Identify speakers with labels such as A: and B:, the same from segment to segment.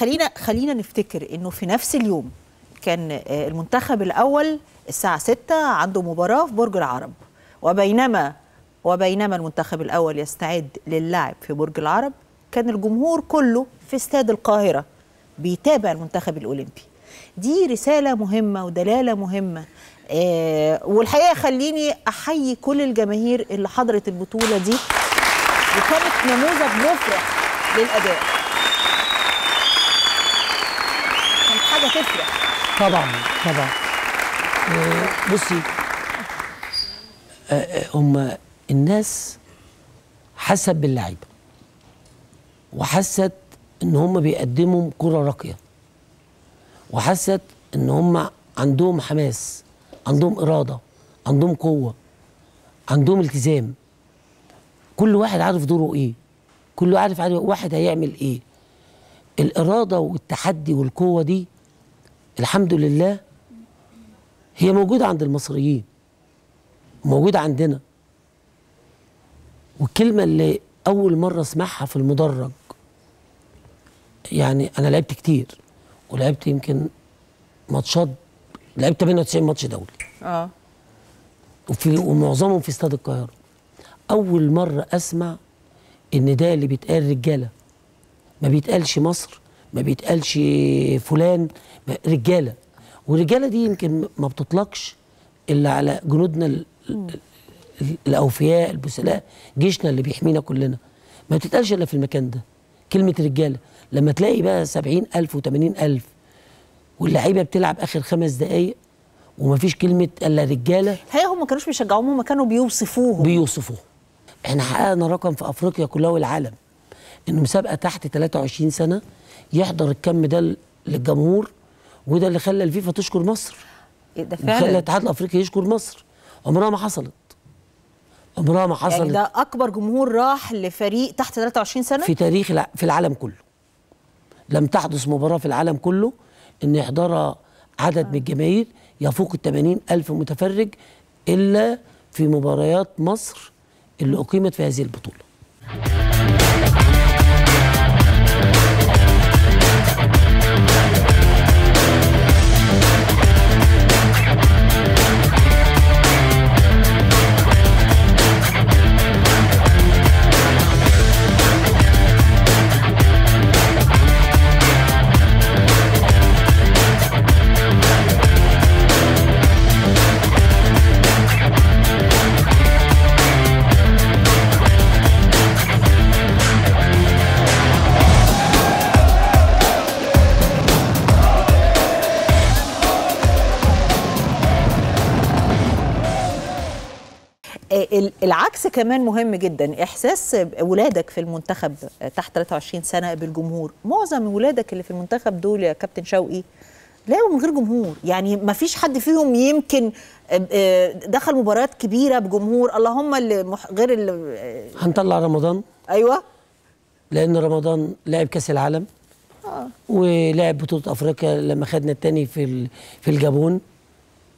A: خلينا خلينا نفتكر انه في نفس اليوم كان آه، المنتخب الاول الساعه 6 عنده مباراه في برج العرب وبينما وبينما المنتخب الاول يستعد للعب في برج العرب كان الجمهور كله في استاد القاهره بيتابع المنتخب الاولمبي دي رساله مهمه ودلاله مهمه آه، والحقيقه خليني احيي كل الجماهير اللي حضرت البطوله دي وكانت نموذج مفرح للاداء حاجه تفرق طبعا طبعا
B: آه، بصي آه، آه، هم الناس حست باللعيبه وحست ان هم بيقدموا كره راقيه وحست ان هم عندهم حماس عندهم اراده عندهم قوه عندهم التزام كل واحد عارف دوره ايه كل عارف عارف واحد هيعمل ايه الاراده والتحدي والقوه دي الحمد لله هي موجودة عند المصريين موجودة عندنا والكلمة اللي أول مرة أسمعها في المدرج يعني أنا لعبت كتير ولعبت يمكن ماتشات لعبت 98 ماتش دولي اه وفي ومعظمهم في استاد القاهرة أول مرة أسمع إن ده اللي بيتقال رجالة ما بيتقالش مصر ما بيتقالش فلان رجاله والرجاله دي يمكن ما بتطلقش الا على جنودنا الاوفياء البسلاء جيشنا اللي بيحمينا كلنا ما بتتقالش الا في المكان ده كلمه رجاله لما تلاقي بقى 70000 و80000 واللعيبه بتلعب اخر خمس دقائق ومفيش كلمه الا رجاله هي هم ما كانوش بيشجعوهم هم كانوا بيوصفوهم بيوصفوهم احنا حققنا رقم في افريقيا كلها والعالم انه مسابقه تحت 23 سنه يحضر الكم ده للجمهور وده اللي خلى الفيفا تشكر مصر إيه ده فعلا خلى الاتحاد الافريقي يشكر مصر عمرها ما حصلت عمرها ما حصلت يعني ده
A: اكبر جمهور راح لفريق تحت 23 سنه في
B: تاريخ في العالم كله لم تحدث مباراه في العالم كله ان يحضرها عدد من الجماهير يفوق ال الف متفرج الا في مباريات مصر اللي اقيمت في هذه البطوله
A: آه، العكس كمان مهم جدا احساس ولادك في المنتخب آه، تحت 23 سنه بالجمهور معظم ولادك اللي في المنتخب دول يا كابتن شوقي لا من غير جمهور يعني ما فيش حد فيهم يمكن آه، دخل مباريات كبيره بجمهور اللهم اللي مح... غير اللي
B: هنطلع رمضان ايوه لان رمضان لعب كاس العالم آه. ولعب بطوله افريقيا لما خدنا الثاني في في الجابون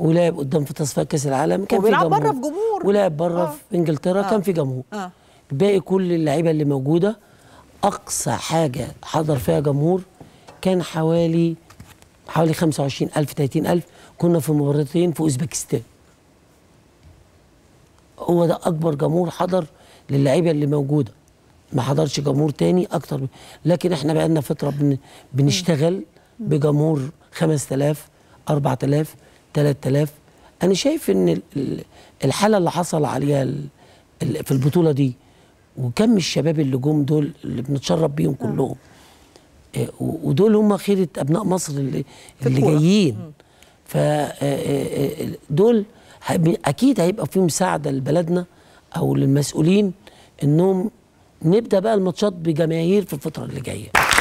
B: ولعب قدام في تصفيات كاس العالم كان في جمهور بره في جمهور ولعب بره آه. في انجلترا آه. كان في جمهور آه. باقي كل اللعيبه اللي موجوده اقصى حاجه حضر فيها جمهور كان حوالي حوالي 25000 30000 كنا في مباراتين في اوزبكستان هو ده اكبر جمهور حضر للعيبه اللي موجوده ما حضرش جمهور تاني اكتر لكن احنا بقالنا فتره بن... بنشتغل بجمهور 5000 4000 3000 انا شايف ان الحاله اللي حصل عليها في البطوله دي وكم الشباب اللي جم دول اللي بنتشرب بيهم كلهم آه، ودول هم خيره ابناء مصر اللي, اللي جايين فدول آه، آه، اكيد هيبقى في مساعده لبلدنا او للمسؤولين انهم نبدا بقى الماتشات بجماهير في الفتره اللي جايه